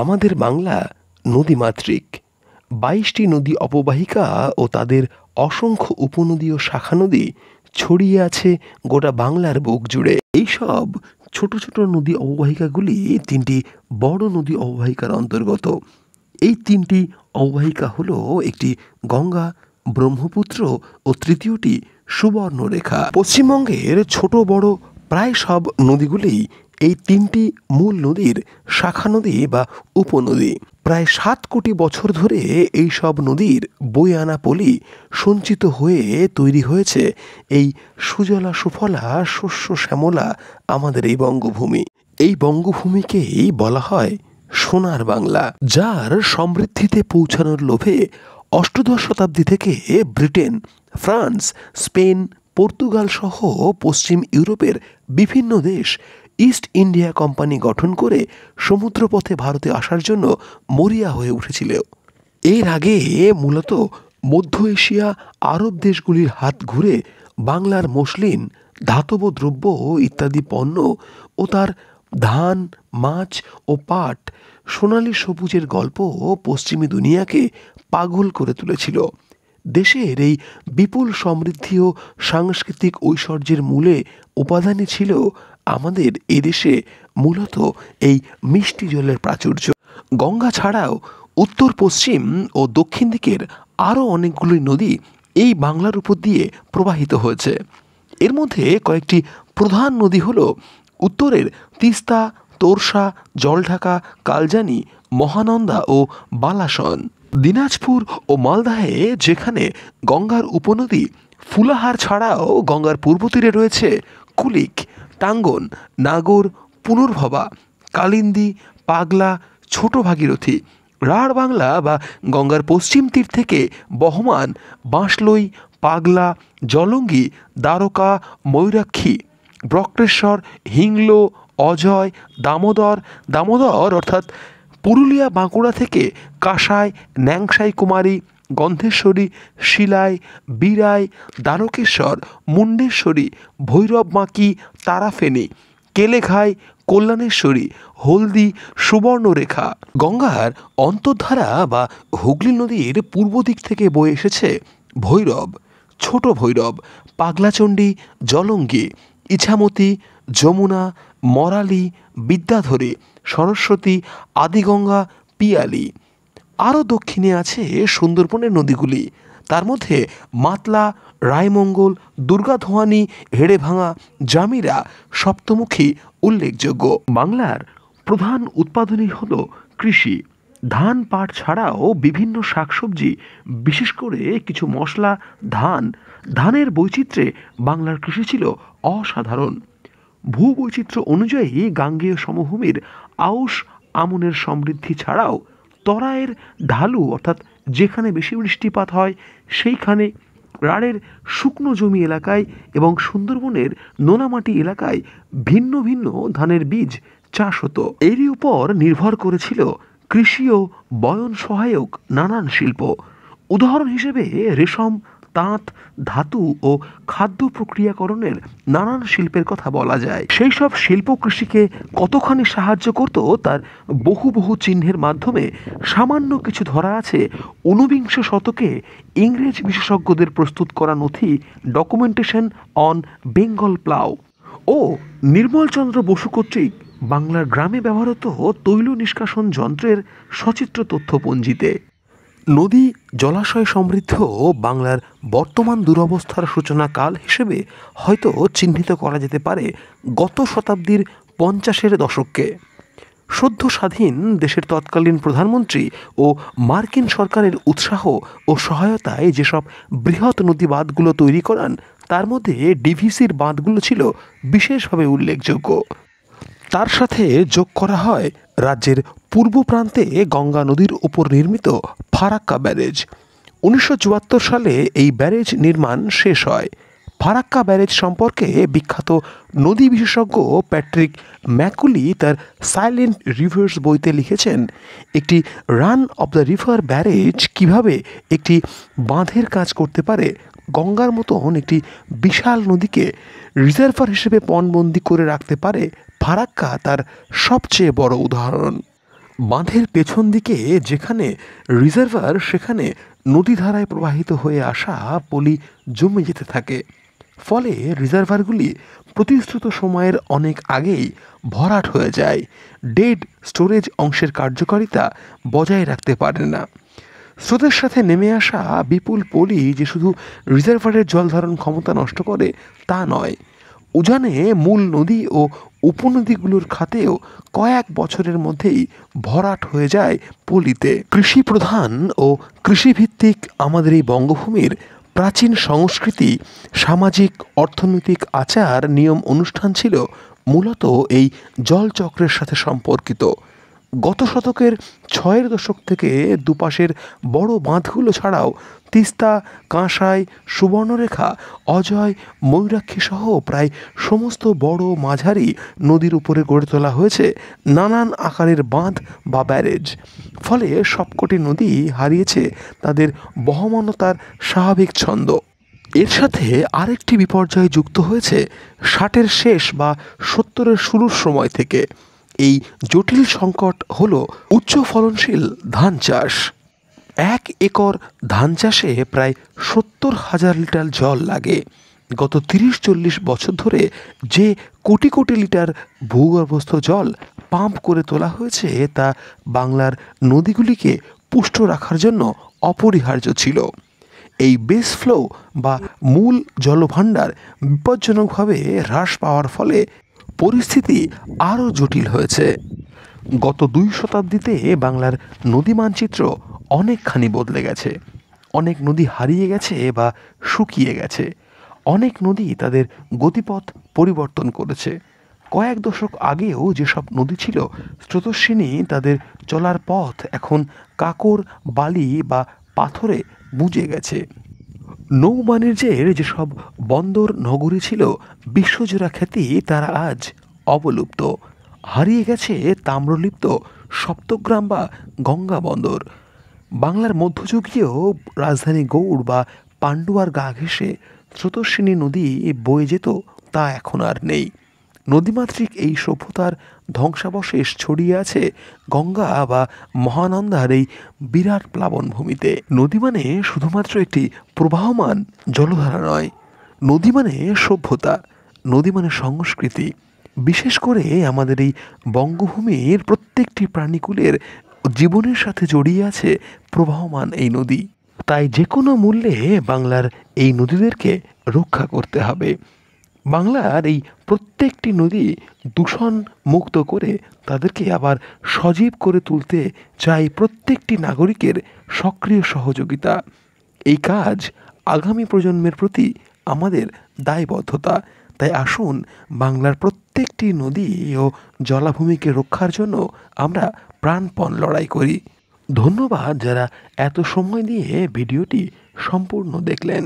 আমাদের বাংলা নদীমাতৃক বাইশটি নদী অববাহিকা ও তাদের অসংখ্য উপনদী ও শাখা নদী ছড়িয়ে আছে গোটা বাংলার বুক জুড়ে এইসব ছোট ছোট নদী অববাহিকাগুলি তিনটি বড় নদী অববাহিকার অন্তর্গত এই তিনটি অববাহিকা হল একটি গঙ্গা ব্রহ্মপুত্র ও তৃতীয়টি সুবর্ণরেখা পশ্চিমবঙ্গের ছোট বড় প্রায় সব নদীগুলি এই তিনটি মূল নদীর শাখা নদী বা উপনদী প্রায় সাত কোটি বছর ধরে এই সব নদীর বই আনা পলি সঞ্চিত হয়ে তৈরি হয়েছে এই সুজলা সুফলা শস্য শ্যামলা আমাদের এই বঙ্গভূমি এই বঙ্গভূমিকেই বলা হয় সোনার বাংলা যার সমৃদ্ধিতে পৌঁছানোর লোভে অষ্টদশ শতাব্দী থেকে ব্রিটেন ফ্রান্স স্পেন পর্তুগাল সহ পশ্চিম ইউরোপের বিভিন্ন দেশ ইস্ট ইন্ডিয়া কোম্পানি গঠন করে সমুদ্রপথে ভারতে আসার জন্য মরিয়া হয়ে উঠেছিল এর আগে মূলত মধ্য এশিয়া আরব দেশগুলির হাত ঘুরে বাংলার মসলিন ধাতব দ্রব্য ইত্যাদি পণ্য ও তার ধান মাছ ও পাট সোনালি সবুজের গল্প পশ্চিমী দুনিয়াকে পাগল করে তুলেছিল দেশের এই বিপুল সমৃদ্ধি ও সাংস্কৃতিক ঐশ্বর্যের মূলে উপাদানই ছিল আমাদের এদেশে মূলত এই মিষ্টি জলের প্রাচুর্য গঙ্গা ছাড়াও উত্তর পশ্চিম ও দক্ষিণ দিকের আরও অনেকগুলি নদী এই বাংলার উপর দিয়ে প্রবাহিত হয়েছে এর মধ্যে কয়েকটি প্রধান নদী হল উত্তরের তিস্তা তোরসা জলঢাকা কালজানি মহানন্দা ও বালাসন দিনাজপুর ও মালদাহে যেখানে গঙ্গার উপনদী ফুলাহার ছাড়াও গঙ্গার পূর্ব তীরে রয়েছে কুলিক টাঙ্গন নাগর পুনর্ভবা কালিন্দি পাগলা ছোট ভাগীরথী রাঢ় বাংলা বা গঙ্গার পশ্চিম তীর থেকে বহমান বাঁশলই পাগলা জলঙ্গি দ্বারকা ময়ূরাক্ষী ব্রক্রেশ্বর হিংলো অজয় দামোদর দামোদর অর্থাৎ পুরুলিয়া বাঁকুড়া থেকে কাঁসাই ন্যাংসাই কুমারী গন্ধেশ্বরী শিলাই বীরায় দ্বারকেশ্বর মুন্ডেশ্বরী ভৈরব মাকি তারাফেনি কেলেঘাই কল্যাণেশ্বরী হলদি সুবর্ণরেখা গঙ্গার অন্তর্ধারা বা হুগলি নদীর পূর্ব দিক থেকে বয়ে এসেছে ভৈরব ছোট ভৈরব পাগলাচণ্ডী জলঙ্গি ইছামতি যমুনা মরালি বিদ্যাধরী সরস্বতী আদিগঙ্গা পিয়ালি আরও দক্ষিণে আছে সুন্দরবনের নদীগুলি তার মধ্যে মাতলা রায়মঙ্গল দুর্গাধোয়ানি হেড়েভাঙা জামিরা সপ্তমুখী উল্লেখযোগ্য বাংলার প্রধান উৎপাদনই হল কৃষি ধান পাট ছাড়াও বিভিন্ন শাকসবজি বিশেষ করে কিছু মশলা ধান ধানের বৈচিত্র্যে বাংলার কৃষি ছিল অসাধারণ ভূবৈচিত্র্য অনুযায়ী গাঙ্গেয় সমভূমির আউশ আমনের সমৃদ্ধি ছাড়াও তরায়ের ঢালু অর্থাৎ যেখানে বেশি বৃষ্টিপাত হয় সেইখানে রাড়ের শুকনো জমি এলাকায় এবং সুন্দরবনের নোনামাটি এলাকায় ভিন্ন ভিন্ন ধানের বীজ চাষ হতো এরই উপর নির্ভর করেছিল কৃষি ও বয়ন সহায়ক নানান শিল্প উদাহরণ হিসেবে রেশম তাঁত ধাতু ও খাদ্য প্রক্রিয়াকরণের নানান শিল্পের কথা বলা যায় সেই সব শিল্প কৃষিকে কতখানি সাহায্য করত তার বহু বহু চিহ্নের মাধ্যমে সামান্য কিছু ধরা আছে ঊনবিংশ শতকে ইংরেজ বিশেষজ্ঞদের প্রস্তুত করা নথি ডকুমেন্টেশন অন বেঙ্গল প্লাউ ও নির্মলচন্দ্র বসু কর্তৃক বাংলার গ্রামে ব্যবহৃত তৈল নিষ্কাশন যন্ত্রের সচিত্র তথ্যপঞ্জিতে নদী জলাশয় সমৃদ্ধ বাংলার বর্তমান দুরবস্থার সূচনাকাল হিসেবে হয়তো চিহ্নিত করা যেতে পারে গত শতাব্দীর পঞ্চাশের দশককে সদ্য স্বাধীন দেশের তৎকালীন প্রধানমন্ত্রী ও মার্কিন সরকারের উৎসাহ ও সহায়তায় যেসব বৃহৎ নদী বাঁধগুলো তৈরি করান তার মধ্যে ডিভিসির বাঁধগুলো ছিল বিশেষভাবে উল্লেখযোগ্য তার সাথে যোগ করা হয় রাজ্যের পূর্ব প্রান্তে গঙ্গা নদীর উপর নির্মিত ফারাক্কা ব্যারেজ উনিশশো সালে এই ব্যারেজ নির্মাণ শেষ হয় ফারাক্কা ব্যারেজ সম্পর্কে বিখ্যাত নদী বিশেষজ্ঞ প্যাট্রিক ম্যাকুলি তার সাইলেন্ট রিভার্স বইতে লিখেছেন একটি run of the river barrage কিভাবে একটি বাঁধের কাজ করতে পারে গঙ্গার মতন একটি বিশাল নদীকে রিজার্ভার হিসেবে পণবন্দি করে রাখতে পারে ফারাক্কা তার সবচেয়ে বড় উদাহরণ বাঁধের পেছন দিকে যেখানে রিজার্ভার সেখানে নদীধারায় প্রবাহিত হয়ে আসা পলি জমে যেতে থাকে ফলে রিজার্ভারগুলি প্রতিশ্রুত সময়ের অনেক আগেই ভরাট হয়ে যায় ডেড স্টোরেজ অংশের কার্যকারিতা বজায় রাখতে পারে না স্রোতের সাথে নেমে আসা বিপুল পলি যে শুধু রিজার্ভারের জল ধারণ ক্ষমতা নষ্ট করে তা নয় উজানে মূল নদী ও উপনদীগুলোর খাতেও কয়েক বছরের মধ্যেই ভরাট হয়ে যায় পলিতে কৃষি প্রধান ও কৃষিভিত্তিক আমাদের এই বঙ্গভূমির প্রাচীন সংস্কৃতি সামাজিক অর্থনৈতিক আচার নিয়ম অনুষ্ঠান ছিল মূলত এই জলচক্রের সাথে সম্পর্কিত গত শতকের ছয়ের দশক থেকে দুপাশের বড় বাঁধগুলো ছাড়াও তিস্তা কাঁসাই সুবর্ণরেখা অজয় ময়ূরাক্ষী সহ প্রায় সমস্ত বড় মাঝারি নদীর উপরে গড়ে তোলা হয়েছে নানান আকারের বাঁধ বা ব্যারেজ ফলে সবকটি নদী হারিয়েছে তাদের বহমানতার স্বাভাবিক ছন্দ এর সাথে আরেকটি বিপর্যয় যুক্ত হয়েছে ষাটের শেষ বা সত্তরের শুরুর সময় থেকে এই জটিল সংকট হল উচ্চ ফলনশীল ধান চাষ এক একর ধান চাষে প্রায় সত্তর হাজার লিটার জল লাগে গত তিরিশ চল্লিশ বছর ধরে যে কোটি কোটি লিটার ভূগর্ভস্থ জল পাম্প করে তোলা হয়েছে তা বাংলার নদীগুলিকে পুষ্ট রাখার জন্য অপরিহার্য ছিল এই বেস ফ্লো বা মূল জলভাণ্ডার বিপজ্জনকভাবে হ্রাস পাওয়ার ফলে পরিস্থিতি আরও জটিল হয়েছে গত দুই শতাব্দীতে বাংলার নদী মানচিত্র অনেকখানি বদলে গেছে অনেক নদী হারিয়ে গেছে বা শুকিয়ে গেছে অনেক নদী তাদের গতিপথ পরিবর্তন করেছে কয়েক দশক আগেও যেসব নদী ছিল স্রোতস্বিনী তাদের চলার পথ এখন কাকর বালি বা পাথরে বুঝে গেছে নৌবাণিজ্যের যেসব বন্দর নগরী ছিল বিশ্বজোড়া খ্যাতি তারা আজ অবলুপ্ত হারিয়ে গেছে তাম্রলিপ্ত সপ্তগ্রাম বা গঙ্গা বন্দর বাংলার মধ্যযুগীয় রাজধানী গৌড় বা পাণ্ডুয়ার গা ঘেঁষে স্রোতস্বিনী নদী বয়ে যেত তা এখন আর নেই নদীমাতৃক এই সভ্যতার ধ্বংসাবশেষ ছড়িয়ে আছে গঙ্গা বা মহানন্দার এই বিরাট প্লাবনভূমিতে নদী মানে শুধুমাত্র একটি প্রবাহমান জলধারা নয় নদী মানে সভ্যতা নদী মানে সংস্কৃতি বিশেষ করে আমাদের এই বঙ্গভূমির প্রত্যেকটি প্রাণীকুলের জীবনের সাথে জড়িয়ে আছে প্রবাহমান এই নদী তাই যে কোনো মূল্যে বাংলার এই নদীদেরকে রক্ষা করতে হবে বাংলার এই প্রত্যেকটি নদী দূষণ মুক্ত করে তাদেরকে আবার সজীব করে তুলতে চাই প্রত্যেকটি নাগরিকের সক্রিয় সহযোগিতা এই কাজ আগামী প্রজন্মের প্রতি আমাদের দায়বদ্ধতা তাই আসুন বাংলার প্রত্যেকটি নদী ও জলাভূমিকে রক্ষার জন্য আমরা প্রাণপণ লড়াই করি ধন্যবাদ যারা এত সময় দিয়ে ভিডিওটি সম্পূর্ণ দেখলেন